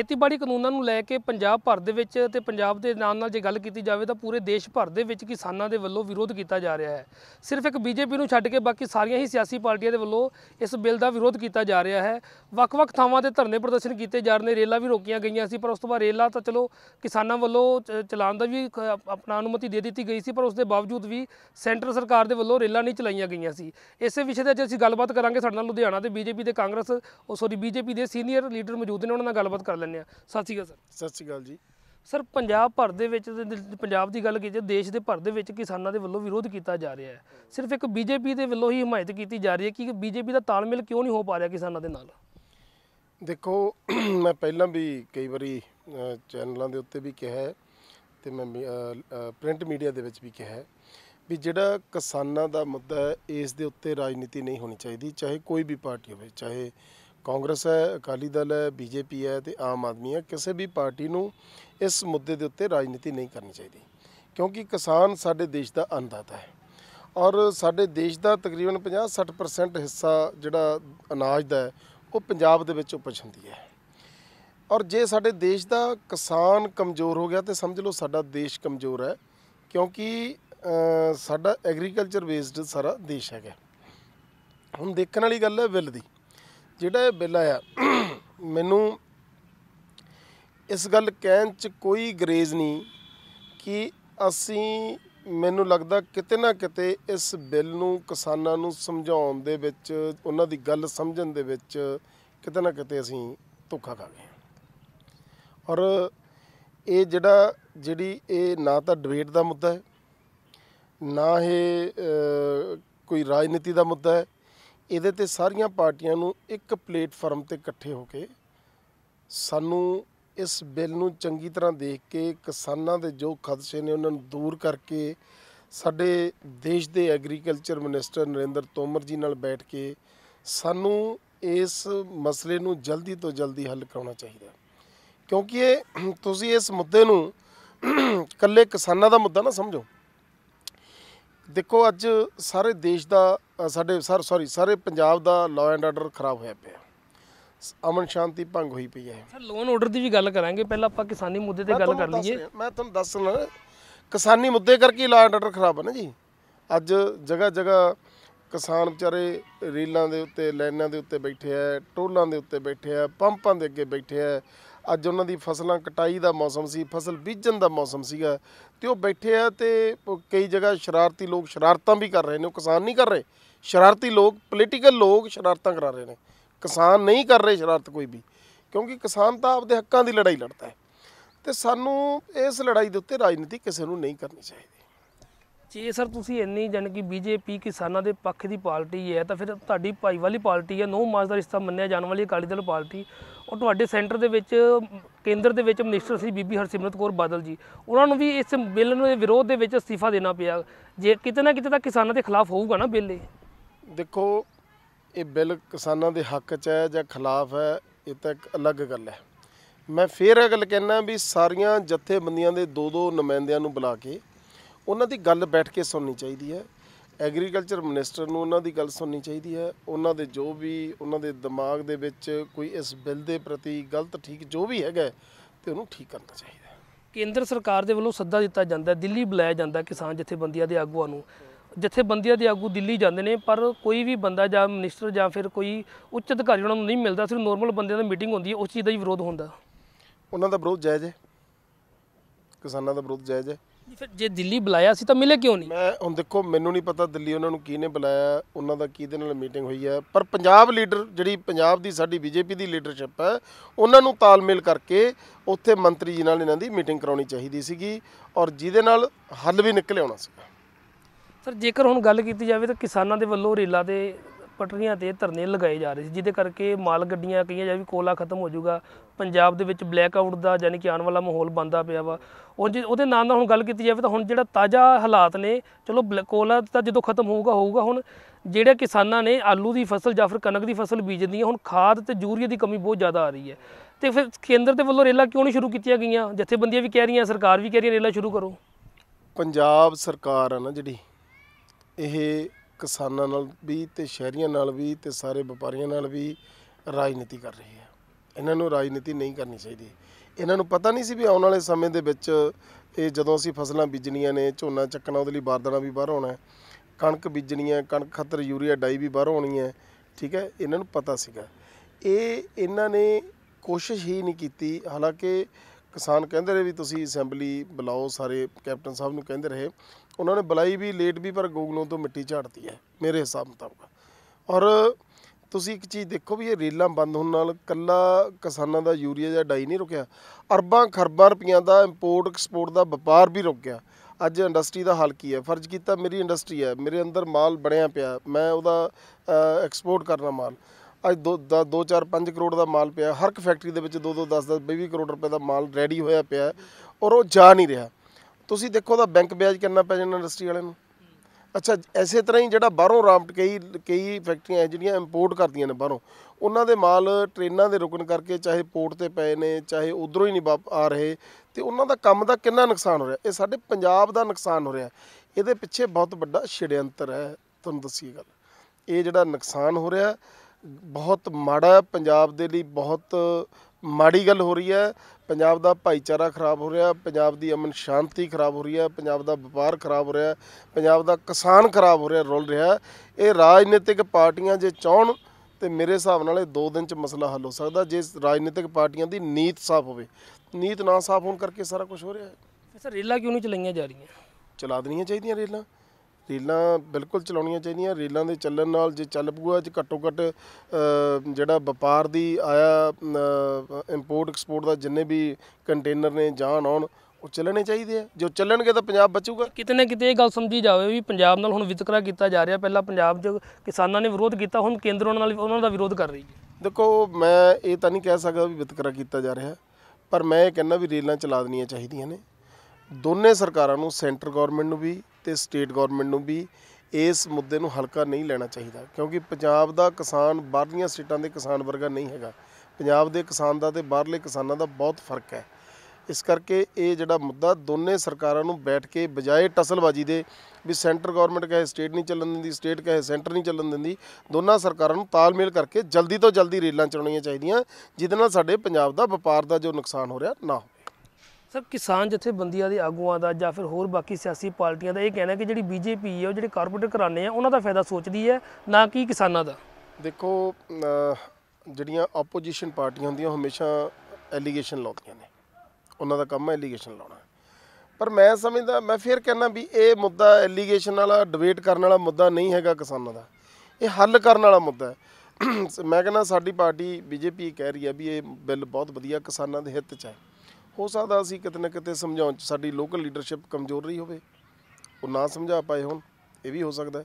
ਖੇਤੀਬਾੜੀ ਕਾਨੂੰਨਾਂ ਨੂੰ ਲੈ ਕੇ ਪੰਜਾਬ ਭਰ ਦੇ ਵਿੱਚ ਤੇ ਪੰਜਾਬ ਦੇ ਨਾਲ ਨਾਲ ਜੇ ਗੱਲ ਕੀਤੀ ਜਾਵੇ ਤਾਂ ਪੂਰੇ ਦੇਸ਼ ਭਰ ਦੇ ਵਿੱਚ ਕਿਸਾਨਾਂ ਦੇ ਵੱਲੋਂ ਵਿਰੋਧ ਕੀਤਾ ਜਾ ਰਿਹਾ ਹੈ ਸਿਰਫ ਇੱਕ ਬੀਜੇਪੀ ਨੂੰ ਛੱਡ ਕੇ ਬਾਕੀ ਸਾਰੀਆਂ ਹੀ ਸਿਆਸੀ ਪਾਰਟੀਆਂ ਦੇ ਵੱਲੋਂ ਇਸ ਬਿੱਲ ਦਾ ਵਿਰੋਧ ਕੀਤਾ ਜਾ ਰਿਹਾ ਹੈ ਵੱਖ-ਵੱਖ ਥਾਵਾਂ ਤੇ ਧਰਨੇ ਪ੍ਰਦਰਸ਼ਨ ਕੀਤੇ ਜਾ ਰਹੇ ਨੇ ਰੇਲਾਂ ਵੀ ਰੋਕੀਆਂ ਗਈਆਂ ਸੀ ਪਰ ਉਸ ਤੋਂ ਬਾਅਦ ਰੇਲਾਂ ਤਾਂ ਚਲੋ ਕਿਸਾਨਾਂ ਵੱਲੋਂ ਚਲਾਉਣ ਦਾ ਵੀ ਆਪਣਾ ਅਨੁਮਤੀ ਦੇ ਦਿੱਤੀ ਗਈ ਸੀ ਪਰ ਉਸ ਦੇ ਬਾਵਜੂਦ ਵੀ ਸੈਂਟਰ ਸਰਕਾਰ ਦੇ ਵੱਲੋਂ ਰੇਲਾਂ ਨਹੀਂ ਚਲਾਈਆਂ ਗਈਆਂ ਸੀ ਇਸੇ ਵਿਸ਼ੇ ਤੇ ਅੱਜ ਅਸੀਂ ਗੱਲਬਾਤ ਕਰਾਂਗੇ ਸਾਡੇ ਨਾਲ ਲੁਧਿਆਣਾ ਦੇ ਬੀਜੇਪੀ ਦੇ ਕਾਂਗਰਸ ਉਹ ਸੌਰੀ ਬੀਜੇਪੀ ਦੇ ਸੀਨੀਅਰ ਲੀਡਰ ਮੌਜੂਦ ਨੇ ਉਹਨਾਂ ਨਾਲ ਗੱਲਬਾਤ ਕਰ ਲੈਣੀ ਲੈਂਦੇ ਆ ਸਤਿ ਸ਼੍ਰੀ ਅਕਾਲ ਸਰ ਸਤਿ ਸ਼੍ਰੀ ਅਕਾਲ ਜੀ ਸਰ ਪੰਜਾਬ ਭਰ ਦੇ ਵਿੱਚ ਪੰਜਾਬ ਦੀ ਗੱਲ ਕੀਤੀ ਦੇਸ਼ ਦੇ ਭਰ ਦੇ ਵਿੱਚ ਕਿਸਾਨਾਂ ਦੇ ਵੱਲੋਂ ਵਿਰੋਧ ਕੀਤਾ ਜਾ ਰਿਹਾ ਹੈ ਸਿਰਫ ਇੱਕ ਬੀਜੇਪੀ ਦੇ ਵੱਲੋਂ ਹੀ ਹਮਾਇਤ ਕੀਤੀ ਜਾ ਰਹੀ ਹੈ ਕਿ ਬੀਜੇਪੀ ਦਾ ਤਾਲਮੇਲ ਕਿਉਂ ਨਹੀਂ ਹੋ ਪਾ ਰਿਹਾ ਕਿਸਾਨਾਂ ਦੇ ਨਾਲ ਦੇਖੋ ਮੈਂ ਪਹਿਲਾਂ ਵੀ ਕਈ ਵਾਰੀ ਚੈਨਲਾਂ ਦੇ ਉੱਤੇ ਵੀ ਕਿਹਾ ਹੈ ਤੇ ਮੈਂ ਪ੍ਰਿੰਟ ਮੀਡੀਆ ਦੇ ਵਿੱਚ ਵੀ ਕਿਹਾ ਹੈ ਵੀ ਜਿਹੜਾ ਕਿਸਾਨਾਂ ਦਾ ਮੁੱਦਾ ਹੈ ਇਸ ਦੇ ਉੱਤੇ ਰਾਜਨੀਤੀ ਨਹੀਂ ਹੋਣੀ ਚਾਹੀਦੀ ਚਾਹੇ ਕੋਈ ਵੀ ਪਾਰਟੀ ਹੋਵੇ ਚਾਹੇ ਕਾਂਗਰਸ ਹੈ ਅਕਾਲੀ ਦਲ ਹੈ ਬੀਜੇਪੀ ਹੈ ਤੇ ਆਮ ਆਦਮੀ ਹੈ ਕਿਸੇ ਵੀ ਪਾਰਟੀ ਨੂੰ ਇਸ ਮੁੱਦੇ ਦੇ ਉੱਤੇ ਰਾਜਨੀਤੀ ਨਹੀਂ ਕਰਨੀ ਚਾਹੀਦੀ ਕਿਉਂਕਿ ਕਿਸਾਨ ਸਾਡੇ ਦੇਸ਼ ਦਾ ਅੰਨਦਾਤਾ ਹੈ ਔਰ ਸਾਡੇ ਦੇਸ਼ ਦਾ ਤਕਰੀਬਨ 50-60% ਹਿੱਸਾ ਜਿਹੜਾ ਅਨਾਜ ਦਾ ਹੈ ਉਹ ਪੰਜਾਬ ਦੇ ਵਿੱਚ ਉਪਜ ਹੁੰਦੀ ਹੈ ਔਰ ਜੇ ਸਾਡੇ ਦੇਸ਼ ਦਾ ਕਿਸਾਨ ਕਮਜ਼ੋਰ ਹੋ ਗਿਆ ਤੇ ਸਮਝ ਲਓ ਸਾਡਾ ਦੇਸ਼ ਕਮਜ਼ੋਰ ਹੈ ਕਿਉਂਕਿ ਸਾਡਾ ਐਗਰੀਕਲਚਰ ਬੇਸਡ ਸਾਰਾ ਦੇਸ਼ ਹੈਗਾ ਹੁਣ ਦੇਖਣ ਵਾਲੀ ਗੱਲ ਹੈ ਬਿੱਲ ਦੀ ਜਿਹੜਾ ਇਹ ਬਿੱਲ ਆਇਆ ਮੈਨੂੰ ਇਸ ਗੱਲ ਕਹਿਣ 'ਚ ਕੋਈ ਗਰੇਜ਼ ਨਹੀਂ ਕਿ ਅਸੀਂ ਮੈਨੂੰ ਲੱਗਦਾ ਕਿਤੇ ਨਾ ਕਿਤੇ ਇਸ ਬਿੱਲ ਨੂੰ ਕਿਸਾਨਾਂ ਨੂੰ ਸਮਝਾਉਣ ਦੇ ਵਿੱਚ ਉਹਨਾਂ ਦੀ ਗੱਲ ਸਮਝਣ ਦੇ ਵਿੱਚ ਕਿਤੇ ਨਾ ਕਿਤੇ ਅਸੀਂ ਧੋਖਾ ਖਾ ਗਏ ਔਰ ਇਹ ਜਿਹੜਾ ਜਿਹੜੀ ਇਹ ਨਾ ਤਾਂ ਡਿਬੇਟ ਦਾ ਮੁੱਦਾ ਹੈ ਨਾ ਇਹ ਕੋਈ ਰਾਜਨੀਤੀ ਦਾ ਮੁੱਦਾ ਹੈ ਇਹਦੇ ਤੇ ਸਾਰੀਆਂ ਪਾਰਟੀਆਂ ਨੂੰ ਇੱਕ ਪਲੇਟਫਾਰਮ ਤੇ ਇਕੱਠੇ ਹੋ ਕੇ ਸਾਨੂੰ ਇਸ ਬਿੱਲ ਨੂੰ ਚੰਗੀ ਤਰ੍ਹਾਂ ਦੇਖ ਕੇ ਕਿਸਾਨਾਂ ਦੇ ਜੋ ਖਦਸ਼ੇ ਨੇ ਉਹਨਾਂ ਨੂੰ ਦੂਰ ਕਰਕੇ ਸਾਡੇ ਦੇਸ਼ ਦੇ ਐਗਰੀਕਲਚਰ ਮਿਨਿਸਟਰ ਨਰਿੰਦਰ ਤੋਮਰ ਜੀ ਨਾਲ ਬੈਠ ਕੇ ਸਾਨੂੰ ਇਸ ਮਸਲੇ ਨੂੰ ਜਲਦੀ ਤੋਂ ਜਲਦੀ ਹੱਲ ਕਰਾਉਣਾ ਚਾਹੀਦਾ ਕਿਉਂਕਿ ਇਹ ਤੁਸੀਂ ਇਸ ਮੁੱਦੇ ਨੂੰ ਇਕੱਲੇ ਕਿਸਾਨਾਂ ਦਾ ਮੁੱਦਾ ਨਾ ਸਮਝੋ ਦੇਖੋ ਅੱਜ ਸਾਰੇ ਦੇਸ਼ ਦਾ ਸਾਡੇ ਸਰ ਸੌਰੀ ਸਾਰੇ ਪੰਜਾਬ ਦਾ ਲਾਅ ਐਂਡ ਆਰਡਰ ਖਰਾਬ ਹੋਇਆ ਪਿਆ ਅਮਨ ਸ਼ਾਂਤੀ ਭੰਗ ਹੋਈ ਪਈ ਹੈ ਸਰ ਲੋਨ ਆਰਡਰ ਦੀ ਵੀ ਗੱਲ ਕਰਾਂਗੇ ਪਹਿਲਾਂ ਆਪਾਂ ਕਿਸਾਨੀ ਮੁੱਦੇ ਤੇ ਗੱਲ ਕਰ ਲਈਏ ਮੈਂ ਤੁਹਾਨੂੰ ਦੱਸਣਾ ਕਿਸਾਨੀ ਮੁੱਦੇ ਕਰਕੇ ਲਾਅ ਐਂਡ ਆਰਡਰ ਖਰਾਬ ਹੈ ਨਾ ਜੀ ਅੱਜ ਜਗ੍ਹਾ ਜਗ੍ਹਾ ਕਿਸਾਨ ਵਿਚਾਰੇ ਰੀਲਾਂ ਦੇ ਉੱਤੇ ਲਾਈਨਾਂ ਦੇ ਉੱਤੇ ਬੈਠੇ ਆ ਟੋਲਾਂ ਦੇ ਉੱਤੇ ਬੈਠੇ ਆ ਪੰਪਾਂ ਦੇ ਅੱਗੇ ਬੈਠੇ ਆ ਅੱਜ ਉਹਨਾਂ ਦੀ ਫਸਲਾਂ ਕਟਾਈ ਦਾ ਮੌਸਮ ਸੀ ਫਸਲ ਬੀਜਣ ਦਾ ਮੌਸਮ ਸੀਗਾ ਤੇ ਉਹ ਬੈਠੇ ਆ ਤੇ ਕਈ ਜਗ੍ਹਾ ਸ਼ਰਾਰਤੀ ਲੋਕ ਸ਼ਰਾਰਤਾਂ ਵੀ ਕਰ ਰਹੇ ਨੇ ਉਹ ਕਿਸਾਨ ਨਹੀਂ ਕਰ ਰਹੇ ਸ਼ਰਾਰਤੀ ਲੋਕ ਪੋਲੀਟੀਕਲ ਲੋਕ ਸ਼ਰਾਰਤਾਂ ਕਰਾ ਰਹੇ ਨੇ ਕਿਸਾਨ ਨਹੀਂ ਕਰ ਰਹੇ ਸ਼ਰਾਰਤ ਕੋਈ ਵੀ ਕਿਉਂਕਿ ਕਿਸਾਨ ਤਾਂ ਆਪਦੇ ਹੱਕਾਂ ਦੀ ਲੜਾਈ ਲੜਦਾ ਹੈ ਤੇ ਸਾਨੂੰ ਇਸ ਲੜਾਈ ਦੇ ਉੱਤੇ ਰਾਜਨੀਤੀ ਕਿਸੇ ਨੂੰ ਨਹੀਂ ਕਰਨੀ ਚਾਹੀਦੀ ਜੀ ਸਰ ਤੁਸੀਂ ਇੰਨੀ ਜਾਨੀ ਕਿ ਬੀਜੇਪੀ ਕਿਸਾਨਾਂ ਦੇ ਪੱਖ ਦੀ ਪਾਰਟੀ ਹੈ ਤਾਂ ਫਿਰ ਤੁਹਾਡੀ ਭਾਈ ਵਾਲੀ ਪਾਰਟੀ ਹੈ ਨੋ ਮਾਸ ਦਾ ਰਿਸ਼ਤਾ ਮੰਨਿਆ ਜਾਣ ਵਾਲੀ ਅਕਾਲੀ ਦਲ ਪਾਰਟੀ ਉਹ ਤੁਹਾਡੇ ਸੈਂਟਰ ਦੇ ਵਿੱਚ ਕੇਂਦਰ ਦੇ ਵਿੱਚ ਮਿਨਿਸਟਰ ਸੀ ਬੀਬੀ ਹਰਸਿਮਰਤ ਕੌਰ ਬਾਦਲ ਜੀ ਉਹਨਾਂ ਨੂੰ ਵੀ ਇਸ ਬਿੱਲ ਦੇ ਵਿਰੋਧ ਦੇ ਵਿੱਚ ਅਸਤੀਫਾ ਦੇਣਾ ਪਿਆ ਜੇ ਕਿਤੇ ਨਾ ਕਿਤੇ ਤਾਂ ਕਿਸਾਨਾਂ ਦੇ ਖਿਲਾਫ ਹੋਊਗਾ ਨਾ ਬਿੱਲ ਇਹ ਦੇਖੋ ਇਹ ਬਿੱਲ ਕਿਸਾਨਾਂ ਦੇ ਹੱਕ 'ਚ ਹੈ ਜਾਂ ਖਿਲਾਫ ਹੈ ਇਹ ਤਾਂ ਇੱਕ ਅਲੱਗ ਗੱਲ ਹੈ ਮੈਂ ਫੇਰ ਇਹ ਗੱਲ ਕਹਿਣਾ ਵੀ ਸਾਰੀਆਂ ਜਥੇਬੰਦੀਆਂ ਦੇ ਦੋ ਦੋ ਨੁਮਾਇੰਦਿਆਂ ਨੂੰ ਬੁਲਾ ਕੇ ਉਹਨਾਂ ਦੀ ਗੱਲ ਬੈਠ ਕੇ ਸੁਣਨੀ ਚਾਹੀਦੀ ਹੈ ਐਗਰੀਕਲਚਰ ਮਿਨਿਸਟਰ ਨੂੰ ਉਹਨਾਂ ਦੀ ਗੱਲ ਸੁਣਨੀ ਚਾਹੀਦੀ ਹੈ ਉਹਨਾਂ ਦੇ ਜੋ ਵੀ ਉਹਨਾਂ ਦੇ ਦਿਮਾਗ ਦੇ ਵਿੱਚ ਕੋਈ ਇਸ ਬਿੱਲ ਦੇ ਪ੍ਰਤੀ ਗਲਤ ਠੀਕ ਜੋ ਵੀ ਹੈਗਾ ਤੇ ਉਹਨੂੰ ਠੀਕ ਕਰਨਾ ਚਾਹੀਦਾ ਕੇਂਦਰ ਸਰਕਾਰ ਦੇ ਵੱਲੋਂ ਸੱਦਾ ਦਿੱਤਾ ਜਾਂਦਾ ਦਿੱਲੀ ਬੁਲਾਇਆ ਜਾਂਦਾ ਕਿਸਾਨ ਜਥੇਬੰਦੀਆਂ ਦੇ ਆਗੂਆਂ ਨੂੰ ਜਥੇਬੰਦੀਆਂ ਦੇ ਆਗੂ ਦਿੱਲੀ ਜਾਂਦੇ ਨੇ ਪਰ ਕੋਈ ਵੀ ਬੰਦਾ ਜਾਂ ਮਿਨਿਸਟਰ ਜਾਂ ਫਿਰ ਕੋਈ ਉੱਚ ਅਧਿਕਾਰੀ ਉਹਨਾਂ ਨੂੰ ਨਹੀਂ ਮਿਲਦਾ ਸਿਰਫ ਨੋਰਮਲ ਬੰਦਿਆਂ ਦੀ ਮੀਟਿੰਗ ਹੁੰਦੀ ਹੈ ਉਸ ਚੀਜ਼ ਦਾ ਹੀ ਵਿਰੋਧ ਹੁੰਦਾ ਉਹਨਾਂ ਦਾ ਵਿਰੋਧ ਜਾਇਜ਼ ਹੈ ਕਿਸਾਨਾਂ ਦਾ ਵਿਰੋਧ ਜਾਇਜ਼ ਹੈ ਫਿਰ ਜੇ ਦਿੱਲੀ ਬੁਲਾਇਆ ਸੀ ਤਾਂ ਮਿਲੇ ਕਿਉਂ ਨਹੀਂ ਮੈਂ ਹੁਣ ਦੇਖੋ ਮੈਨੂੰ ਨਹੀਂ ਪਤਾ ਦਿੱਲੀ ਉਹਨਾਂ ਨੂੰ ਕਿਹਨੇ ਬੁਲਾਇਆ ਉਹਨਾਂ ਦਾ ਕਿਹਦੇ ਨਾਲ ਮੀਟਿੰਗ ਹੋਈ ਹੈ ਪਰ ਪੰਜਾਬ ਲੀਡਰ ਜਿਹੜੀ ਪੰਜਾਬ ਦੀ ਸਾਡੀ ਬੀਜੇਪੀ ਦੀ ਲੀਡਰਸ਼ਿਪ ਹੈ ਉਹਨਾਂ ਨੂੰ ਤਾਲਮੇਲ ਕਰਕੇ ਉੱਥੇ ਮੰਤਰੀ ਜੀ ਨਾਲ ਇਹਨਾਂ ਦੀ ਮੀਟਿੰਗ ਕਰਾਉਣੀ ਚਾਹੀਦੀ ਸੀਗੀ ਔਰ ਜਿਹਦੇ ਨਾਲ ਹੱਲ ਵੀ ਨਿਕਲ ਆਉਣਾ ਸੀ ਸਰ ਜੇਕਰ ਹੁਣ ਗੱਲ ਕੀਤੀ ਜਾਵੇ ਤਾਂ ਕਿਸਾਨਾਂ ਦੇ ਵੱਲੋਂ ਰੇਲਾ ਦੇ ਪਟਰੀਆਂ ਤੇ ਧਰਨੇ ਲਗਾਏ ਜਾ ਰਹੇ ਸੀ ਜਿਹਦੇ ਕਰਕੇ ਮਾਲ ਗੱਡੀਆਂ ਕਈਆਂ ਜਾਂ ਵੀ ਕੋਲਾ ਖਤਮ ਹੋ ਜਾਊਗਾ ਪੰਜਾਬ ਦੇ ਵਿੱਚ ਬਲੈਕ ਆਊਟ ਦਾ ਯਾਨੀ ਕਿ ਆਉਣ ਵਾਲਾ ਮਾਹੌਲ ਬੰਦਾ ਪਿਆ ਵਾ ਉਹ ਉਹਦੇ ਨਾਲ ਨਾਲ ਹੁਣ ਗੱਲ ਕੀਤੀ ਜਾਵੇ ਤਾਂ ਹੁਣ ਜਿਹੜਾ ਤਾਜ਼ਾ ਹਾਲਾਤ ਨੇ ਚਲੋ ਕੋਲਾ ਤਾਂ ਜਦੋਂ ਖਤਮ ਹੋਊਗਾ ਹੋਊਗਾ ਹੁਣ ਜਿਹੜੇ ਕਿਸਾਨਾਂ ਨੇ ਆਲੂ ਦੀ ਫਸਲ ਜਾਂ ਫਿਰ ਕਣਕ ਦੀ ਫਸਲ ਬੀਜਦੀ ਹੈ ਹੁਣ ਖਾਦ ਤੇ ਯੂਰੀਆ ਦੀ ਕਮੀ ਬਹੁਤ ਜ਼ਿਆਦਾ ਆ ਰਹੀ ਹੈ ਤੇ ਫਿਰ ਕੇਂਦਰ ਦੇ ਵੱਲੋਂ ਰੇਲਾ ਕਿਉਂ ਨਹੀਂ ਸ਼ੁਰੂ ਕੀਤੀਆਂ ਗਈਆਂ ਜਥੇਬੰਦੀਆਂ ਵੀ ਕਹਿ ਰਹੀਆਂ ਸਰਕਾਰ ਵੀ ਕਹਿ ਰਹੀ ਹੈ ਰੇਲਾ ਸ਼ੁਰੂ ਕਰੋ ਪੰਜਾਬ ਸਰਕਾਰ ਆ ਨਾ ਜਿਹੜੀ ਇਹ ਕਿਸਾਨਾਂ ਨਾਲ ਵੀ ਤੇ ਸ਼ਹਿਰੀਆਂ ਨਾਲ ਵੀ ਤੇ ਸਾਰੇ ਵਪਾਰੀਆਂ ਨਾਲ ਵੀ ਰਾਜਨੀਤੀ ਕਰ ਰਹੀ ਹੈ ਇਹਨਾਂ ਨੂੰ ਰਾਜਨੀਤੀ ਨਹੀਂ ਕਰਨੀ ਚਾਹੀਦੀ ਇਹਨਾਂ ਨੂੰ ਪਤਾ ਨਹੀਂ ਸੀ ਵੀ ਆਉਣ ਵਾਲੇ ਸਮੇਂ ਦੇ ਵਿੱਚ ਇਹ ਜਦੋਂ ਅਸੀਂ ਫਸਲਾਂ ਬੀਜਣੀਆਂ ਨੇ ਝੋਨਾ ਚੱਕਣਾ ਉਹਦੇ ਲਈ ਬਾਰਦਣਾ ਵੀ ਬਾਹਰ ਆਉਣਾ ਕਣਕ ਬੀਜਣੀ ਹੈ ਕਣਕ ਖਤਰ ਯੂਰੀਆ ਡਾਈ ਵੀ ਬਾਹਰ ਆਉਣੀ ਹੈ ਠੀਕ ਹੈ ਇਹਨਾਂ ਨੂੰ ਪਤਾ ਸੀਗਾ ਇਹ ਇਹਨਾਂ ਨੇ ਕੋਸ਼ਿਸ਼ ਹੀ ਨਹੀਂ ਕੀਤੀ ਹਾਲਾਂਕਿ ਕਿਸਾਨ ਕਹਿੰਦੇ ਰਹੇ ਵੀ ਤੁਸੀਂ ਅਸੈਂਬਲੀ ਬੁਲਾਓ ਸਾਰੇ ਕੈਪਟਨ ਸਾਹਿਬ ਨੂੰ ਕਹਿੰਦੇ ਰਹੇ ਉਹਨਾਂ ਨੇ ਬੁਲਾਈ ਵੀ ਲੇਟ ਵੀ ਪਰ ਗੂਗਲੋਂ ਤੋਂ ਮਿੱਟੀ ਝਾੜਦੀ ਹੈ ਮੇਰੇ ਹਿਸਾਬ ਮੁਤਾਬਕ ਔਰ ਤੁਸੀਂ ਇੱਕ ਚੀਜ਼ ਦੇਖੋ ਵੀ ਇਹ ਰੇਲਾਂ ਬੰਦ ਹੋਣ ਨਾਲ ਕੱਲਾ ਕਿਸਾਨਾਂ ਦਾ ਯੂਰੀਆ ਜਾਂ ਡਾਈ ਨਹੀਂ ਰੁਕਿਆ ਅਰਬਾਂ ਖਰਬਾਂ ਰੁਪਈਆਂ ਦਾ ਇੰਪੋਰਟ ਐਕਸਪੋਰਟ ਦਾ ਵਪਾਰ ਵੀ ਰੁਕ ਗਿਆ ਅੱਜ ਇੰਡਸਟਰੀ ਦਾ ਹਾਲ ਕੀ ਹੈ ਫਰਜ਼ ਕੀਤਾ ਮੇਰੀ ਇੰਡਸਟਰੀ ਹੈ ਮੇਰੇ ਅੰਦਰ ਮਾਲ ਬਣਿਆ ਪਿਆ ਮੈਂ ਉਹਦਾ ਐਕਸਪੋਰਟ ਕਰਨਾ ਮਾਲ ਅੱਜ 2 2 4 5 ਕਰੋੜ ਦਾ ਮਾਲ ਪਿਆ ਹਰ ਇੱਕ ਫੈਕਟਰੀ ਦੇ ਵਿੱਚ 2 2 10 10 20 ਕਰੋੜ ਰੁਪਏ ਦਾ ਮਾਲ ਰੈਡੀ ਹੋਇਆ ਪਿਆ ਔਰ ਉਹ ਜਾ ਨਹੀਂ ਰਿਹਾ ਤੁਸੀਂ ਦੇਖੋ ਦਾ ਬੈਂਕ ਵਿਆਜ ਕਿੰਨਾ ਪੈ ਜਾਂਦਾ ਇੰਡਸਟਰੀ ਵਾਲੇ ਨੂੰ ਅੱਛਾ ਐਸੇ ਤਰ੍ਹਾਂ ਹੀ ਜਿਹੜਾ ਬਾਹਰੋਂ ਰਾਮਟ ਕਈ ਕਈ ਫੈਕਟਰੀਆਂ ਐ ਜਿਹੜੀਆਂ ਇੰਪੋਰਟ ਕਰਦੀਆਂ ਨੇ ਬਾਹਰੋਂ ਉਹਨਾਂ ਦੇ ਮਾਲ ਟ੍ਰੇਨਾਂ ਦੇ ਰੁਕਣ ਕਰਕੇ ਚਾਹੇ ਪੋਰਟ ਤੇ ਪਏ ਨੇ ਚਾਹੇ ਉਧਰੋਂ ਹੀ ਨਹੀਂ ਆ ਰਹੇ ਤੇ ਉਹਨਾਂ ਦਾ ਕੰਮ ਦਾ ਕਿੰਨਾ ਨੁਕਸਾਨ ਹੋ ਰਿਹਾ ਇਹ ਸਾਡੇ ਪੰਜਾਬ ਦਾ ਨੁਕਸਾਨ ਹੋ ਰਿਹਾ ਇਹਦੇ ਪਿੱਛੇ ਬਹੁਤ ਵੱਡਾ ਛਿੜਯੰਤਰ ਹੈ ਤੁਹਾਨੂੰ ਦੱਸੀ ਗੱਲ ਇਹ ਜਿਹੜਾ ਨੁਕਸਾਨ ਹੋ ਰਿਹਾ ਬਹੁਤ ਮਾੜਾ ਪੰਜਾਬ ਦੇ ਲਈ ਬਹੁਤ ਮਾੜੀ ਗੱਲ ਹੋ ਰਹੀ ਹੈ ਪੰਜਾਬ ਦਾ ਭਾਈਚਾਰਾ ਖਰਾਬ ਹੋ ਰਿਹਾ ਪੰਜਾਬ ਦੀ ਅਮਨ ਸ਼ਾਂਤੀ ਖਰਾਬ ਹੋ ਰਹੀ ਹੈ ਪੰਜਾਬ ਦਾ ਵਪਾਰ ਖਰਾਬ ਹੋ ਰਿਹਾ ਪੰਜਾਬ ਦਾ ਕਿਸਾਨ ਖਰਾਬ ਹੋ ਰਿਹਾ ਰੋਲ ਰਿਹਾ ਇਹ ਰਾਜਨੀਤਿਕ ਪਾਰਟੀਆਂ ਜੇ ਚਾਹਣ ਤੇ ਮੇਰੇ ਹਿਸਾਬ ਨਾਲ ਇਹ 2 ਦਿਨ ਚ ਮਸਲਾ ਹੱਲ ਹੋ ਸਕਦਾ ਜੇ ਰਾਜਨੀਤਿਕ ਪਾਰਟੀਆਂ ਦੀ ਨੀਤ ਸਾਫ਼ ਹੋਵੇ ਨੀਤ ਨਾ ਸਾਫ਼ ਹੋਣ ਕਰਕੇ ਸਾਰਾ ਕੁਝ ਹੋ ਰਿਹਾ ਹੈ ਸਰ ਰੇਲਾ ਕਿਉਂ ਨਹੀਂ ਚਲਾਈਆਂ ਜਾ ਰਹੀਆਂ ਚਲਾ ਦੇਣੀਆਂ ਚਾਹੀਦੀਆਂ ਰੇਲਾਂ ਰੀਲਾਂ ਬਿਲਕੁਲ ਚਲਾਉਣੀਆਂ ਚਾਹੀਦੀਆਂ ਰੀਲਾਂ ਦੇ ਚੱਲਣ ਨਾਲ ਜੇ ਚੱਲ ਪੂਆ ਚ ਘੱਟੋ ਘੱਟ ਜਿਹੜਾ ਵਪਾਰ ਦੀ ਆਇਆ ਇੰਪੋਰਟ ਐਕਸਪੋਰਟ ਦਾ ਜਿੰਨੇ ਵੀ ਕੰਟੇਨਰ ਨੇ ਜਾਣ ਆਉਣ ਉਹ ਚੱਲਣੇ ਚਾਹੀਦੇ ਆ ਜੋ ਚੱਲਣਗੇ ਤਾਂ ਪੰਜਾਬ ਬਚੂਗਾ ਕਿਤੇ ਨਾ ਕਿਤੇ ਇਹ ਗੱਲ ਸਮਝੀ ਜਾਵੇ ਵੀ ਪੰਜਾਬ ਨਾਲ ਹੁਣ ਵਿਤਕਰਾ ਕੀਤਾ ਜਾ ਰਿਹਾ ਪਹਿਲਾਂ ਪੰਜਾਬ 'ਚ ਕਿਸਾਨਾਂ ਨੇ ਵਿਰੋਧ ਕੀਤਾ ਹੁਣ ਕੇਂਦਰ ਉਹਨਾਂ ਨਾਲ ਉਹਨਾਂ ਦਾ ਵਿਰੋਧ ਕਰ ਰਹੀ ਹੈ ਦੇਖੋ ਮੈਂ ਇਹ ਤਾਂ ਨਹੀਂ ਕਹਿ ਸਕਦਾ ਵੀ ਵਿਤਕਰਾ ਕੀਤਾ ਜਾ ਰਿਹਾ ਪਰ ਮੈਂ ਇਹ ਕਹਿੰਦਾ ਵੀ ਰੇਲਾਂ ਚਲਾ ਦੇਣੀਆਂ ਚਾਹੀਦੀਆਂ ਨੇ ਦੋਨੇ ਸਰਕਾਰਾਂ ਨੂੰ ਸੈਂਟਰ ਗਵਰਨਮੈਂਟ ਨੂੰ ਵੀ ਤੇ ਸਟੇਟ ਗਵਰਨਮੈਂਟ ਨੂੰ ਵੀ ਇਸ ਮੁੱਦੇ ਨੂੰ ਹਲਕਾ ਨਹੀਂ ਲੈਣਾ ਚਾਹੀਦਾ ਕਿਉਂਕਿ ਪੰਜਾਬ ਦਾ ਕਿਸਾਨ ਬਾਹਰੀਆਂ ਸਟੇਟਾਂ ਦੇ ਕਿਸਾਨ ਵਰਗਾ ਨਹੀਂ ਹੈਗਾ ਪੰਜਾਬ ਦੇ ਕਿਸਾਨ ਦਾ ਤੇ ਬਾਹਰਲੇ ਕਿਸਾਨਾਂ ਦਾ ਬਹੁਤ ਫਰਕ ਹੈ ਇਸ ਕਰਕੇ ਇਹ ਜਿਹੜਾ ਮੁੱਦਾ ਦੋਨੇ ਸਰਕਾਰਾਂ ਨੂੰ ਬੈਠ ਕੇ ਬਜਾਏ ਟਸਲਬਾਜੀ ਦੇ ਵੀ ਸੈਂਟਰ ਗਵਰਨਮੈਂਟ ਕਹੇ ਸਟੇਟ ਨਹੀਂ ਚੱਲਣ ਦਿੰਦੀ ਸਟੇਟ ਕਹੇ ਸੈਂਟਰ ਨਹੀਂ ਚੱਲਣ ਦਿੰਦੀ ਦੋਨਾਂ ਸਰਕਾਰਾਂ ਨੂੰ ਤਾਲਮੇਲ ਕਰਕੇ ਜਲਦੀ ਤੋਂ ਜਲਦੀ ਰੇਲਾਂ ਚਲਾਉਣੀਆਂ ਚਾਹੀਦੀਆਂ ਜਿਸ ਨਾਲ ਸਾਡੇ ਪੰਜਾਬ ਦਾ ਵਪਾਰ ਦਾ ਜੋ ਨੁਕਸਾਨ ਹੋ ਰਿਹਾ ਨਾ ਹੋਵੇ ਸਭ ਕਿਸਾਨ ਜਥੇਬੰਦੀਆਂ ਦੇ ਆਗੂਆਂ ਦਾ ਜਾਂ ਫਿਰ ਹੋਰ ਬਾਕੀ ਸਿਆਸੀ ਪਾਰਟੀਆਂ ਦਾ ਇਹ ਕਹਿਣਾ ਕਿ ਜਿਹੜੀ ਬੀਜੇਪੀ ਹੈ ਉਹ ਜਿਹੜੇ ਕਾਰਪੋਰੇਟ ਘਰਾਣੇ ਆ ਉਹਨਾਂ ਦਾ ਫਾਇਦਾ ਸੋਚਦੀ ਹੈ ਨਾ ਕਿ ਕਿਸਾਨਾਂ ਦਾ ਦੇਖੋ ਜਿਹੜੀਆਂ ਆਪੋਜੀਸ਼ਨ ਪਾਰਟੀਆਂ ਹੁੰਦੀਆਂ ਹਮੇਸ਼ਾ ਐਲੀਗੇਸ਼ਨ ਲਾਉਂਦੀਆਂ ਨੇ ਉਹਨਾਂ ਦਾ ਕੰਮ ਹੈ ਐਲੀਗੇਸ਼ਨ ਲਾਉਣਾ ਪਰ ਮੈਂ ਸਮਝਦਾ ਮੈਂ ਫੇਰ ਕਹਿੰਦਾ ਵੀ ਇਹ ਮੁੱਦਾ ਐਲੀਗੇਸ਼ਨ ਵਾਲਾ ਡਿਬੇਟ ਕਰਨ ਵਾਲਾ ਮੁੱਦਾ ਨਹੀਂ ਹੈਗਾ ਕਿਸਾਨਾਂ ਦਾ ਇਹ ਹੱਲ ਕਰਨ ਵਾਲਾ ਮੁੱਦਾ ਹੈ ਮੈਂ ਕਹਿੰਦਾ ਸਾਡੀ ਪਾਰਟੀ ਬੀਜੇਪੀ ਕਹਿ ਰਹੀ ਹੈ ਵੀ ਇਹ ਬਿੱਲ ਬਹੁਤ ਵਧੀਆ ਕਿਸਾਨਾਂ ਦੇ ਹਿੱਤ 'ਚ ਹੈ ਹੋ ਸਕਦਾ ਅਸੀਂ ਕਿਤੇ ਨਾ ਕਿਤੇ ਸਮਝਾਉਣ ਚ ਸਾਡੀ ਲੋਕਲ ਲੀਡਰਸ਼ਿਪ ਕਮਜ਼ੋਰ ਰਹੀ ਹੋਵੇ ਉਹ ਨਾ ਸਮਝਾ ਪਾਏ ਹੋਣ ਇਹ ਵੀ ਹੋ ਸਕਦਾ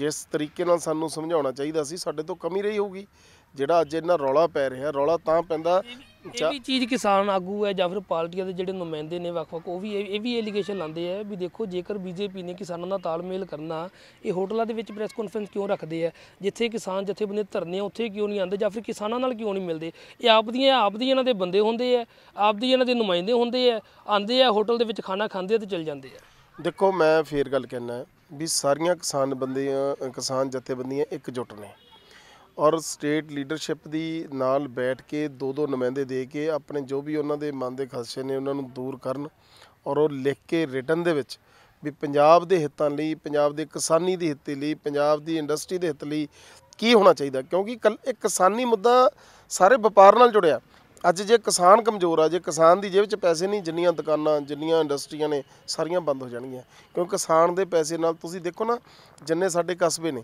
ਜਿਸ ਤਰੀਕੇ ਨਾਲ ਸਾਨੂੰ ਸਮਝਾਉਣਾ ਚਾਹੀਦਾ ਸੀ ਸਾਡੇ ਤੋਂ ਕਮੀ ਰਹੀ ਹੋਊਗੀ ਜਿਹੜਾ ਅੱਜ ਇਹਨਾਂ ਰੌਲਾ ਪੈ ਰਿਹਾ ਰੌਲਾ ਤਾਂ ਪੈਂਦਾ ਇਹ ਵੀ ਚੀਜ਼ ਕਿਸਾਨ ਆਗੂ ਹੈ ਜਾਂ ਫਿਰ ਪਾਰਟੀਆਂ ਦੇ ਜਿਹੜੇ ਨੁਮਾਇੰਦੇ ਨੇ ਵੱਖ-ਵੱਖ ਉਹ ਵੀ ਇਹ ਵੀ ਐਲੀਗੇਸ਼ਨ ਲਾਉਂਦੇ ਆ ਵੀ ਦੇਖੋ ਜੇਕਰ ਬੀਜੇਪੀ ਨੇ ਕਿਸਾਨਾਂ ਨਾਲ ਤਾਲਮੇਲ ਕਰਨਾ ਇਹ ਹੋਟਲਾਂ ਦੇ ਵਿੱਚ ਪ੍ਰੈਸ ਕਾਨਫਰੰਸ ਕਿਉਂ ਰੱਖਦੇ ਆ ਜਿੱਥੇ ਕਿਸਾਨ ਜਿੱਥੇ ਬੰਦੇ ਧਰਨੇ ਉੱਥੇ ਕਿਉਂ ਨਹੀਂ ਆਉਂਦੇ ਜਾਂ ਫਿਰ ਕਿਸਾਨਾਂ ਨਾਲ ਕਿਉਂ ਨਹੀਂ ਮਿਲਦੇ ਇਹ ਆਪ ਦੀਆਂ ਆਪ ਦੀ ਇਹਨਾਂ ਦੇ ਬੰਦੇ ਹੁੰਦੇ ਆ ਆਪ ਦੀ ਇਹਨਾਂ ਦੇ ਨੁਮਾਇੰਦੇ ਹੁੰਦੇ ਆ ਆਂਦੇ ਆ ਹੋਟਲ ਦੇ ਵਿੱਚ ਖਾਣਾ ਖਾਂਦੇ ਆ ਤੇ ਚਲ ਜਾਂਦੇ ਆ ਦੇਖੋ ਮੈਂ ਫੇਰ ਗੱਲ ਕਹਿਣਾ ਵੀ ਸਾਰੀਆਂ ਕਿਸਾਨ ਬੰਦੀਆਂ ਕਿਸਾਨ ਜਥੇਬੰਦੀਆਂ ਇੱਕ ਜੁਟ ਨੇ ਔਰ ਸਟੇਟ ਲੀਡਰਸ਼ਿਪ ਦੀ ਨਾਲ ਬੈਠ ਕੇ ਦੋ ਦੋ ਨੁਮਾਇੰਦੇ ਦੇ ਕੇ ਆਪਣੇ ਜੋ ਵੀ ਉਹਨਾਂ ਦੇ ਮਨ ਦੇ ਖਸਸੇ ਨੇ ਉਹਨਾਂ ਨੂੰ ਦੂਰ ਕਰਨ ਔਰ ਉਹ ਲਿਖ ਕੇ ਰਿਟਨ ਦੇ ਵਿੱਚ ਵੀ ਪੰਜਾਬ ਦੇ ਹਿੱਤਾਂ ਲਈ ਪੰਜਾਬ ਦੇ ਕਿਸਾਨੀ ਦੇ ਹਿੱਤ ਲਈ ਪੰਜਾਬ ਦੀ ਇੰਡਸਟਰੀ ਦੇ ਹਿੱਤ ਲਈ ਕੀ ਹੋਣਾ ਚਾਹੀਦਾ ਕਿਉਂਕਿ ਇੱਕ ਕਿਸਾਨੀ ਮੁੱਦਾ ਸਾਰੇ ਵਪਾਰ ਨਾਲ ਜੁੜਿਆ ਅੱਜ ਜੇ ਕਿਸਾਨ ਕਮਜ਼ੋਰ ਆ ਜੇ ਕਿਸਾਨ ਦੀ ਜੇਬ 'ਚ ਪੈਸੇ ਨਹੀਂ ਜਿੰਨੀਆਂ ਦੁਕਾਨਾਂ ਜਿੰਨੀਆਂ ਇੰਡਸਟਰੀਆਂ ਨੇ ਸਾਰੀਆਂ ਬੰਦ ਹੋ ਜਾਣਗੀਆਂ ਕਿਉਂਕਿ ਕਿਸਾਨ ਦੇ ਪੈਸੇ ਨਾਲ ਤੁਸੀਂ ਦੇਖੋ ਨਾ ਜਿੰਨੇ ਸਾਡੇ ਕਸਬੇ ਨੇ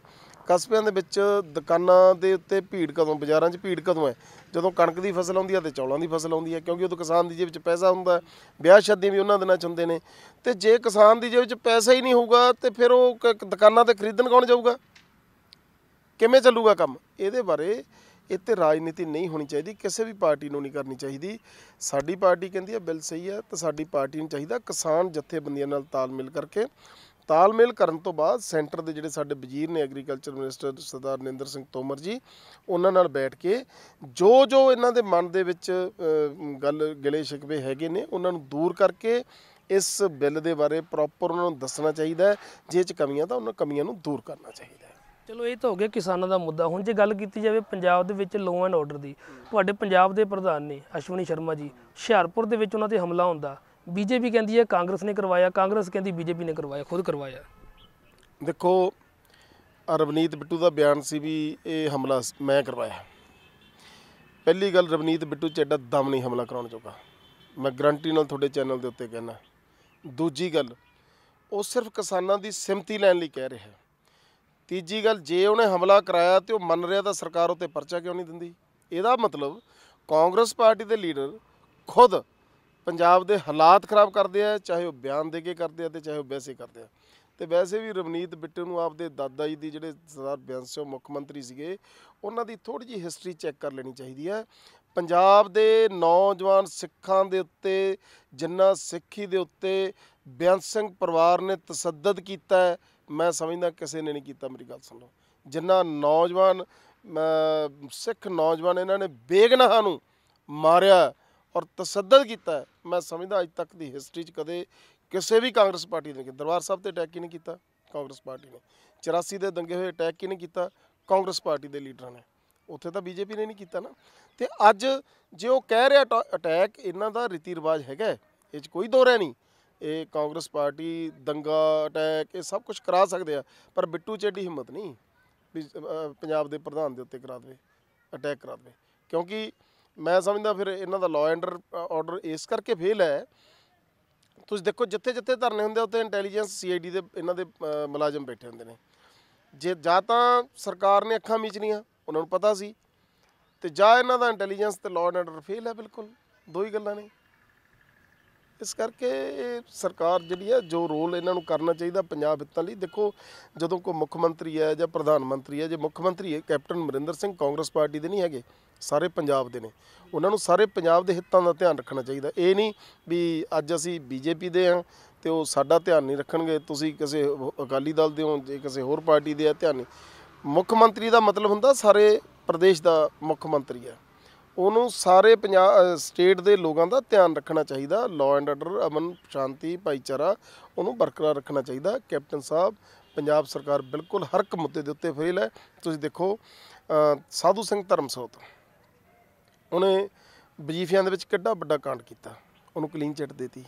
ਕਸਬਿਆਂ ਦੇ ਵਿੱਚ ਦੁਕਾਨਾਂ ਦੇ ਉੱਤੇ ਭੀੜ ਕਦੋਂ ਬਾਜ਼ਾਰਾਂ 'ਚ ਭੀੜ ਕਦੋਂ ਹੈ ਜਦੋਂ ਕਣਕ ਦੀ ਫਸਲ ਆਉਂਦੀ ਹੈ ਤੇ ਚੌਲਾਂ ਦੀ ਫਸਲ ਆਉਂਦੀ ਹੈ ਕਿਉਂਕਿ ਉਦੋਂ ਕਿਸਾਨ ਦੀ ਜੇਬ 'ਚ ਪੈਸਾ ਹੁੰਦਾ ਵਿਆਹ ਸ਼ਾਦੀਆਂ ਵੀ ਉਹਨਾਂ ਦਿਨਾਂ 'ਚ ਹੁੰਦੇ ਨੇ ਤੇ ਜੇ ਕਿਸਾਨ ਦੀ ਜੇਬ 'ਚ ਪੈਸਾ ਹੀ ਨਹੀਂ ਹੋਊਗਾ ਤੇ ਫਿਰ ਉਹ ਦੁਕਾਨਾਂ ਤੇ ਖਰੀਦਣ ਕੌਣ ਜਾਊਗਾ ਕਿਵੇਂ ਚੱਲੂਗਾ ਕੰਮ ਇਹਦੇ ਬਾਰੇ ਇੱਥੇ ਰਾਜਨੀਤੀ ਨਹੀਂ ਹੋਣੀ ਚਾਹੀਦੀ ਕਿਸੇ ਵੀ ਪਾਰਟੀ ਨੂੰ ਨਹੀਂ ਕਰਨੀ ਚਾਹੀਦੀ ਸਾਡੀ ਪਾਰਟੀ ਕਹਿੰਦੀ ਹੈ ਬਿੱਲ ਸਹੀ ਹੈ ਤਾਂ ਸਾਡੀ ਪਾਰਟੀ ਨੂੰ ਚਾਹੀਦਾ ਕਿਸਾਨ ਜਥੇਬੰਦੀਆਂ ਨਾਲ ਤਾਲਮੇਲ ਕਰਕੇ ਤਾਲਮੇਲ ਕਰਨ ਤੋਂ ਬਾਅਦ ਸੈਂਟਰ ਦੇ ਜਿਹੜੇ ਸਾਡੇ ਵਜ਼ੀਰ ਨੇ ਐਗਰੀਕਲਚਰ ਮਿਨਿਸਟਰ ਸਰਦਾਰ ਨਿੰਦਰ ਸਿੰਘ ਤੋਮਰ ਜੀ ਉਹਨਾਂ ਨਾਲ ਬੈਠ ਕੇ ਜੋ ਜੋ ਇਹਨਾਂ ਦੇ ਮਨ ਦੇ ਵਿੱਚ ਗੱਲ ਗਿਲੇ ਸ਼ਿਕਵੇ ਹੈਗੇ ਨੇ ਉਹਨਾਂ ਨੂੰ ਦੂਰ ਕਰਕੇ ਇਸ ਬਿੱਲ ਦੇ ਬਾਰੇ ਪ੍ਰੋਪਰ ਉਹਨਾਂ ਨੂੰ ਦੱਸਣਾ ਚਾਹੀਦਾ ਜੇ ਚ ਕਮੀਆਂ ਤਾਂ ਉਹਨਾਂ ਕਮੀਆਂ ਨੂੰ ਦੂਰ ਕਰਨਾ ਚਾਹੀਦਾ ਚਲੋ ਇਹ ਤਾਂ ਹੋ ਗਿਆ ਕਿਸਾਨਾਂ ਦਾ ਮੁੱਦਾ ਹੁਣ ਜੇ ਗੱਲ ਕੀਤੀ ਜਾਵੇ ਪੰਜਾਬ ਦੇ ਵਿੱਚ ਲੋ ਐਂਡ ਆਰਡਰ ਦੀ ਤੁਹਾਡੇ ਪੰਜਾਬ ਦੇ ਪ੍ਰਧਾਨ ਨੇ ਅਸ਼ਵਨੀ ਸ਼ਰਮਾ ਜੀ ਹੁਸ਼ਿਆਰਪੁਰ ਦੇ ਵਿੱਚ ਉਹਨਾਂ ਤੇ ਹਮਲਾ ਹੁੰਦਾ ਬੀਜੇਪੀ ਕਹਿੰਦੀ ਹੈ ਕਾਂਗਰਸ ਨੇ ਕਰਵਾਇਆ ਕਾਂਗਰਸ ਕਹਿੰਦੀ ਬੀਜੇਪੀ ਨੇ ਕਰਵਾਇਆ ਖੁਦ ਕਰਵਾਇਆ ਦੇਖੋ ਰਵਨੀਤ ਬਿੱਟੂ ਦਾ ਬਿਆਨ ਸੀ ਵੀ ਇਹ ਹਮਲਾ ਮੈਂ ਕਰਵਾਇਆ ਪਹਿਲੀ ਗੱਲ ਰਵਨੀਤ ਬਿੱਟੂ ਚ ਐਡਾ ਦਮ ਨਹੀਂ ਹਮਲਾ ਕਰਾਉਣ ਚੋਗਾ ਮੈਂ ਗਰੰਟੀ ਨਾਲ ਤੁਹਾਡੇ ਚੈਨਲ ਦੇ ਉੱਤੇ ਕਹਿਣਾ ਦੂਜੀ ਗੱਲ ਉਹ ਸਿਰਫ ਕਿਸਾਨਾਂ ਦੀ ਸਿਮਤੀ ਲੈਣ ਲਈ ਕਹਿ ਰਿਹਾ ਤੀਜੀ ਗੱਲ ਜੇ ਉਹਨੇ ਹਮਲਾ ਕਰਾਇਆ ਤੇ ਉਹ ਮੰਨ ਰਿਹਾ ਤਾਂ ਸਰਕਾਰ ਉਤੇ ਪਰਚਾ ਕਿਉਂ ਨਹੀਂ ਦਿੰਦੀ ਇਹਦਾ ਮਤਲਬ ਕਾਂਗਰਸ ਪਾਰਟੀ ਦੇ ਲੀਡਰ ਖੁਦ ਪੰਜਾਬ ਦੇ ਹਾਲਾਤ ਖਰਾਬ ਕਰਦੇ ਆ ਚਾਹੇ ਉਹ ਬਿਆਨ ਦੇ ਕੇ ਕਰਦੇ ਆ ਤੇ ਚਾਹੇ ਉਹ ਵੈਸੇ ਕਰਦੇ ਆ ਤੇ ਵੈਸੇ ਵੀ ਰਵਨੀਤ ਬਿੱਟੂ ਨੂੰ ਆਪਦੇ ਦਾਦਾ ਜੀ ਦੀ ਜਿਹੜੇ ਸਰਦਾਰ ਬਿਆਸ ਸਿੰਘ ਮੁੱਖ ਮੰਤਰੀ ਸੀਗੇ ਉਹਨਾਂ ਦੀ ਥੋੜੀ ਜੀ ਹਿਸਟਰੀ ਚੈੱਕ ਕਰ ਲੈਣੀ ਚਾਹੀਦੀ ਹੈ ਪੰਜਾਬ ਦੇ ਨੌਜਵਾਨ ਸਿੱਖਾਂ ਦੇ ਉੱਤੇ ਜਿੰਨਾ ਸਿੱਖੀ ਦੇ ਉੱਤੇ ਬਿਆਨ ਸਿੰਘ ਪਰਿਵਾਰ ਨੇ ਤਸੱਦਦ ਕੀਤਾ ਹੈ ਮੈਂ ਸਮਝਦਾ ਕਿਸੇ ਨੇ ਨਹੀਂ ਕੀਤਾ ਮੇਰੀ ਗੱਲ ਸੁਣ ਲਓ ਜਿੰਨਾ ਨੌਜਵਾਨ ਸਿੱਖ ਨੌਜਵਾਨ ਇਹਨਾਂ ਨੇ ਬੇਗਨਾਹਾਂ ਨੂੰ ਮਾਰਿਆ ਔਰ ਤਸੱਦਦ ਕੀਤਾ ਮੈਂ ਸਮਝਦਾ ਅੱਜ ਤੱਕ ਦੀ ਹਿਸਟਰੀ 'ਚ ਕਦੇ ਕਿਸੇ ਵੀ ਕਾਂਗਰਸ ਪਾਰਟੀ ਨੇ ਦਰਬਾਰ ਸਾਹਿਬ ਤੇ ਅਟੈਕ ਹੀ ਨਹੀਂ ਕੀਤਾ ਕਾਂਗਰਸ ਪਾਰਟੀ ਨੇ 84 ਦੇ ਦੰਗੇ ਹੋਏ ਅਟੈਕ ਹੀ ਨਹੀਂ ਕੀਤਾ ਕਾਂਗਰਸ ਪਾਰਟੀ ਦੇ ਲੀਡਰਾਂ ਨੇ ਉੱਥੇ ਤਾਂ ਬੀਜੇਪੀ ਨੇ ਨਹੀਂ ਕੀਤਾ ਨਾ ਤੇ ਅੱਜ ਜੇ ਉਹ ਕਹਿ ਰਿਹਾ ਅਟੈਕ ਇਹਨਾਂ ਦਾ ਰੀਤੀ ਰਿਵਾਜ ਹੈਗਾ ਇਹ 'ਚ ਕੋਈ ਦੋਰਾ ਨਹੀਂ ਇਹ ਕਾਂਗਰਸ ਪਾਰਟੀ ਦੰਗਾ ਅਟੈਕ ਇਹ ਸਭ ਕੁਝ ਕਰਾ ਸਕਦੇ ਆ ਪਰ ਬਿੱਟੂ ਚੇਡੀ ਹਿੰਮਤ ਨਹੀਂ ਵੀ ਪੰਜਾਬ ਦੇ ਪ੍ਰਧਾਨ ਦੇ ਉੱਤੇ ਕਰਾ ਦੇਵੇ ਅਟੈਕ ਕਰਾ ਦੇਵੇ ਕਿਉਂਕਿ ਮੈਂ ਸਮਝਦਾ ਫਿਰ ਇਹਨਾਂ ਦਾ ਲਾਅ ਐਂਡਰ ਆਰਡਰ ਇਸ ਕਰਕੇ ਫੇਲ ਹੈ ਤੁਸੀਂ ਦੇਖੋ ਜਿੱਥੇ ਜਿੱਥੇ ਧਰਨੇ ਹੁੰਦੇ ਉੱਥੇ ਇੰਟੈਲੀਜੈਂਸ ਸੀਆਈਡੀ ਦੇ ਇਹਨਾਂ ਦੇ ਮੁਲਾਜ਼ਮ ਬੈਠੇ ਹੁੰਦੇ ਨੇ ਜੇ ਜਾਂ ਤਾਂ ਸਰਕਾਰ ਨੇ ਅੱਖਾਂ ਮੀਚਣੀਆਂ ਉਹਨਾਂ ਨੂੰ ਪਤਾ ਸੀ ਤੇ ਜਾਂ ਇਹਨਾਂ ਦਾ ਇੰਟੈਲੀਜੈਂਸ ਤੇ ਲਾਅ ਐਂਡਰ ਫੇਲ ਹੈ ਬਿਲਕੁਲ ਦੋ ਹੀ ਗੱਲਾਂ ਨੇ ਇਸ ਕਰਕੇ ਸਰਕਾਰ ਜਿਹੜੀ ਹੈ ਜੋ ਰੋਲ ਇਹਨਾਂ ਨੂੰ ਕਰਨਾ ਚਾਹੀਦਾ ਪੰਜਾਬ ਹਿੱਤਾਂ ਲਈ ਦੇਖੋ ਜਦੋਂ ਕੋਈ ਮੁੱਖ ਮੰਤਰੀ ਹੈ ਜਾਂ ਪ੍ਰਧਾਨ ਮੰਤਰੀ ਹੈ ਜੇ ਮੁੱਖ ਮੰਤਰੀ ਹੈ ਕੈਪਟਨ ਅਮਰਿੰਦਰ ਸਿੰਘ ਕਾਂਗਰਸ ਪਾਰਟੀ ਦੇ ਨਹੀਂ ਹੈਗੇ ਸਾਰੇ ਪੰਜਾਬ ਦੇ ਨੇ ਉਹਨਾਂ ਨੂੰ ਸਾਰੇ ਪੰਜਾਬ ਦੇ ਹਿੱਤਾਂ ਦਾ ਧਿਆਨ ਰੱਖਣਾ ਚਾਹੀਦਾ ਇਹ ਨਹੀਂ ਵੀ ਅੱਜ ਅਸੀਂ ਬੀਜੇਪੀ ਦੇ ਹਾਂ ਤੇ ਉਹ ਸਾਡਾ ਧਿਆਨ ਨਹੀਂ ਰੱਖਣਗੇ ਤੁਸੀਂ ਕਿਸੇ ਅਕਾਲੀ ਦਲ ਦੇ ਹੋ ਜੇ ਕਿਸੇ ਹੋਰ ਪਾਰਟੀ ਦੇ ਆ ਧਿਆਨ ਨਹੀਂ ਮੁੱਖ ਮੰਤਰੀ ਦਾ ਮਤਲਬ ਹੁੰਦਾ ਸਾਰੇ ਪ੍ਰਦੇਸ਼ ਦਾ ਮੁੱਖ ਮੰਤਰੀ ਹੈ ਉਹਨੂੰ ਸਾਰੇ ਪੰਜਾਬ ਸਟੇਟ ਦੇ ਲੋਕਾਂ ਦਾ ਧਿਆਨ ਰੱਖਣਾ ਚਾਹੀਦਾ ਲਾਅ ਐਂਡ ਆਰਡਰ ਅਮਨ ਸ਼ਾਂਤੀ ਭਾਈਚਾਰਾ ਉਹਨੂੰ ਬਰਕਰਾਰ ਰੱਖਣਾ ਚਾਹੀਦਾ ਕੈਪਟਨ ਸਾਹਿਬ ਪੰਜਾਬ ਸਰਕਾਰ ਬਿਲਕੁਲ ਹਰ ਇੱਕ ਮੁੱਦੇ ਦੇ ਉੱਤੇ ਫੇਲ ਹੈ ਤੁਸੀਂ ਦੇਖੋ ਸਾਧੂ ਸਿੰਘ ਧਰਮਸੋਤ ਉਹਨੇ ਵਜੀਫਿਆਂ ਦੇ ਵਿੱਚ ਕਿੱਡਾ ਵੱਡਾ ਕਾਂਡ ਕੀਤਾ ਉਹਨੂੰ ਕਲੀਨ ਚਿੱਟ ਦਿੱਤੀ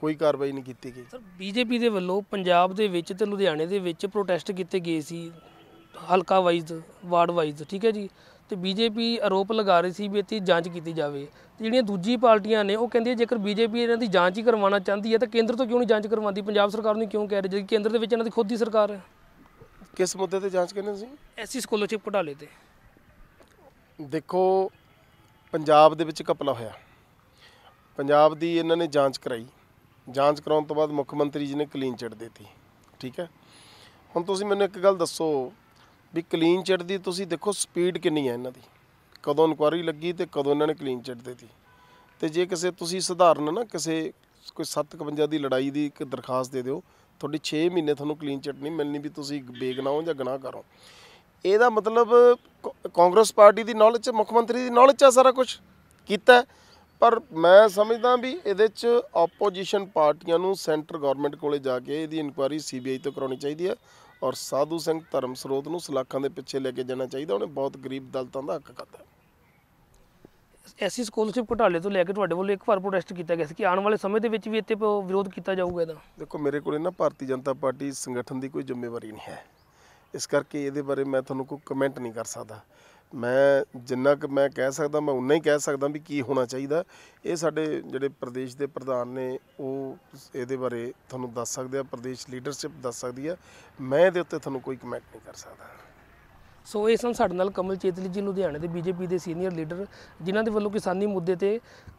ਕੋਈ ਕਾਰਵਾਈ ਨਹੀਂ ਕੀਤੀ ਗਈ ਸਰ ਬੀਜੇਪੀ ਦੇ ਵੱਲੋਂ ਪੰਜਾਬ ਦੇ ਵਿੱਚ ਤੇ ਲੁਧਿਆਣੇ ਦੇ ਵਿੱਚ ਪ੍ਰੋਟੈਸਟ ਕੀਤੇ ਗਏ ਸੀ ਹਲਕਾ ਵਾਈਜ਼ ਵਾਰਡ ਵਾਈਜ਼ ਠੀਕ ਹੈ ਜੀ ਤੇ ਬੀਜੇਪੀ ਆਰੋਪ ਲਗਾ ਰਹੀ ਸੀ ਵੀ ਇਹਦੀ ਜਾਂਚ ਕੀਤੀ ਜਾਵੇ ਤੇ ਜਿਹੜੀਆਂ ਦੂਜੀ ਪਾਰਟੀਆਂ ਨੇ ਉਹ ਕਹਿੰਦੀਆਂ ਜੇਕਰ ਬੀਜੇਪੀ ਇਹਨਾਂ ਦੀ ਜਾਂਚ ਹੀ ਕਰਵਾਉਣਾ ਚਾਹੁੰਦੀ ਹੈ ਤਾਂ ਕੇਂਦਰ ਤੋਂ ਕਿਉਂ ਨਹੀਂ ਜਾਂਚ ਕਰਵਾਉਂਦੀ ਪੰਜਾਬ ਸਰਕਾਰ ਨੂੰ ਕਿਉਂ ਕਹਿ ਰਹੀ ਜਿਹੜੀ ਕੇਂਦਰ ਦੇ ਵਿੱਚ ਇਹਨਾਂ ਦੀ ਖੁਦ ਦੀ ਸਰਕਾਰ ਹੈ ਕਿਸ ਮੁੱਦੇ ਤੇ ਜਾਂਚ ਕਰਨੀ ਸੀ ਐਸੀ ਸਕੋਲਰਸ਼ਿਪ ਘਟਾਲੇ ਤੇ ਦੇਖੋ ਪੰਜਾਬ ਦੇ ਵਿੱਚ ਕਪਲਾ ਹੋਇਆ ਪੰਜਾਬ ਦੀ ਇਹਨਾਂ ਨੇ ਜਾਂਚ ਕਰਾਈ ਜਾਂਚ ਕਰਾਉਣ ਤੋਂ ਬਾਅਦ ਮੁੱਖ ਮੰਤਰੀ ਜੀ ਨੇ ਕਲੀਨ ਚਿੱਟ ਦਿੱਤੀ ਠੀਕ ਹੈ ਹੁਣ ਤੁਸੀਂ ਮੈਨੂੰ ਇੱਕ ਗੱਲ ਦੱਸੋ ਵੀ ਕਲੀਨ ਚਿੱਟ ਦੀ ਤੁਸੀਂ ਦੇਖੋ ਸਪੀਡ ਕਿੰਨੀ ਹੈ ਇਹਨਾਂ ਦੀ ਕਦੋਂ ਇਨਕੁਆਰੀ ਲੱਗੀ ਤੇ ਕਦੋਂ ਇਹਨਾਂ ਨੇ ਕਲੀਨ ਚਿੱਟ ਦਿੱਤੀ ਤੇ ਜੇ ਕਿਸੇ ਤੁਸੀਂ ਸਧਾਰਨ ਨਾ ਕਿਸੇ ਕੋਈ 51 ਦੀ ਲੜਾਈ ਦੀ ਇੱਕ ਦਰਖਾਸਤ ਦੇ ਦਿਓ ਤੁਹਾਡੀ 6 ਮਹੀਨੇ ਤੁਹਾਨੂੰ ਕਲੀਨ ਚਿੱਟ ਨਹੀਂ ਮਿਲਣੀ ਵੀ ਤੁਸੀਂ ਬੇਗਨਾਹ ਜਾਂ ਗੁਨਾਹ ਕਰੋ ਇਹਦਾ ਮਤਲਬ ਕਾਂਗਰਸ ਪਾਰਟੀ ਦੀ ਨੌਲੇਜ ਚ ਮੁੱਖ ਮੰਤਰੀ ਦੀ ਨੌਲੇਜ ਚ ਸਾਰਾ ਕੁਝ ਕੀਤਾ ਪਰ ਮੈਂ ਸਮਝਦਾ ਵੀ ਇਹਦੇ ਚ ਆਪੋਜੀਸ਼ਨ ਪਾਰਟੀਆਂ ਨੂੰ ਸੈਂਟਰ ਗਵਰਨਮੈਂਟ ਕੋਲੇ ਜਾ ਕੇ ਇਹਦੀ ਇਨਕੁਆਰੀ ਸੀਬੀਆਈ ਤੋਂ ਕਰਾਉਣੀ ਚਾਹੀਦੀ ਹੈ ਔਰ ਸਾਧੂ ਸਿੰਘ ਧਰਮ ਸਰੋਤ ਨੂੰ ਸਲਾਖਾਂ ਦੇ ਪਿੱਛੇ ਲੈ ਕੇ ਜਾਣਾ ਚਾਹੀਦਾ ਉਹਨੇ ਬਹੁਤ ਗਰੀਬ ਦਲਤਾਂ ਦਾ ਹੱਕ ਹੈ ਐਸੀ ਸਕਾਲਰਸ਼ਿਪ ਘਟਾਲੇ ਤੋਂ ਲੈ ਕੇ ਤੁਹਾਡੇ ਵੱਲੋਂ ਇੱਕ ਵਾਰ ਪ੍ਰੋਟੈਸਟ ਕੀਤਾ ਗਿਆ ਸੀ ਕਿ ਆਉਣ ਵਾਲੇ ਸਮੇਂ ਦੇ ਵਿੱਚ ਵੀ ਇੱਥੇ ਵਿਰੋਧ ਕੀਤਾ ਜਾਊਗਾ ਇਹਦਾ ਦੇਖੋ ਮੇਰੇ ਕੋਲੇ ਨਾ ਭਾਰਤੀ ਜਨਤਾ ਪਾਰਟੀ ਸੰਗਠਨ ਦੀ ਕੋਈ ਜ਼ਿੰਮੇਵਾਰੀ ਨਹੀਂ ਹੈ ਇਸ ਕਰਕੇ ਇਹਦੇ ਬਾਰੇ ਮੈਂ ਤੁਹਾਨੂੰ ਕੋਈ ਕਮੈਂਟ ਨਹੀਂ ਕਰ ਸਕਦਾ ਮੈਂ ਜਿੰਨਾ ਕਿ ਮੈਂ ਕਹਿ ਸਕਦਾ ਮੈਂ ਉਨਾ ਹੀ ਕਹਿ ਸਕਦਾ ਵੀ ਕੀ ਹੋਣਾ ਚਾਹੀਦਾ ਇਹ ਸਾਡੇ ਜਿਹੜੇ ਪ੍ਰਦੇਸ਼ ਦੇ ਪ੍ਰਧਾਨ ਨੇ ਉਹ ਇਹਦੇ ਬਾਰੇ ਤੁਹਾਨੂੰ ਦੱਸ ਸਕਦੇ ਆ ਪ੍ਰਦੇਸ਼ ਲੀਡਰਸ਼ਿਪ ਦੱਸ ਸਕਦੀ ਆ ਮੈਂ ਇਹਦੇ ਉੱਤੇ ਤੁਹਾਨੂੰ ਕੋਈ ਕਮੈਂਟ ਨਹੀਂ ਕਰ ਸਕਦਾ ਸੋ ਇਹ ਸਨ ਸਾਡੇ ਨਾਲ ਕਮਲ ਚੇਤਲੀ ਜੀ ਲੁਧਿਆਣੇ ਦੇ ਬੀਜੇਪੀ ਦੇ ਸੀਨੀਅਰ ਲੀਡਰ ਜਿਨ੍ਹਾਂ ਦੇ ਵੱਲੋਂ ਕਿਸਾਨੀ ਮੁੱਦੇ ਤੇ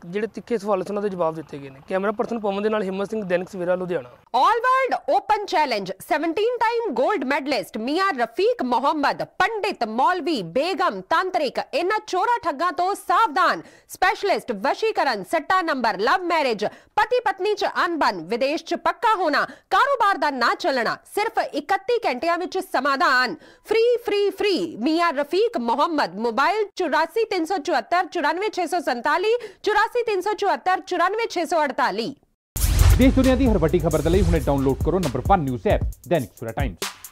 ਜਿਹੜੇ ਤਿੱਖੇ ਸਵਾਲ ਸਨ ਉਹਨਾਂ ਦੇ ਜਵਾਬ ਦਿੱਤੇ ਗਏ ਨੇ ਕੈਮਰਾ ਪਰਸਨ ਪਵਨ ਦੇ ਨਾਲ Himmat Singh Dainik Savera Ludhiana all world open challenge 17 time 골ਡ ਮੈਡਲਿਸਟ ਮੀਆਂ ਰਫੀਕ ਮੁਹੰਮਦ ਪੰਡਿਤ ਮੌਲਵੀ ਬੇਗਮ ਤਾਂਤਰਿਕ ਇਹਨਾਂ ਚੋਰਾ ਠੱਗਾ ਤੋਂ ਸਾਵਧਾਨ ਸਪੈਸ਼ਲਿਸਟ ਵਸ਼ੀਕਰਨ ਸੱਟਾ ਨੰਬਰ ਲਵ ਮੈਰਿਜ ਪਤੀ ਪਤਨੀ ਚ ਅਨਬਨ ਵਿਦੇਸ਼ ਚ ਪੱਕਾ ਹੋਣਾ ਕਾਰੋਬਾਰ ਦਾ ਨਾ ਚੱਲਣਾ ਸਿਰਫ 31 ਘੰਟਿਆਂ ਵਿੱਚ ਸਮਾਧਾਨ ਫ੍ਰੀ ਫ੍ਰੀ ਫ੍ਰੀ आरोपी मियां रफीक मोहम्मद मोबाइल चौरासी तीन सौ चौहत्तर चौरानवे छह सौ संताली चौरासी तीन सौ चौहत्तर चौरानवे छह सौ अड़तालीस देश दुनिया की हर वड्डी खबर के लिए डाउनलोड करो नंबर वन न्यूज़ ऐप दैनिक सवेरा टाइम्स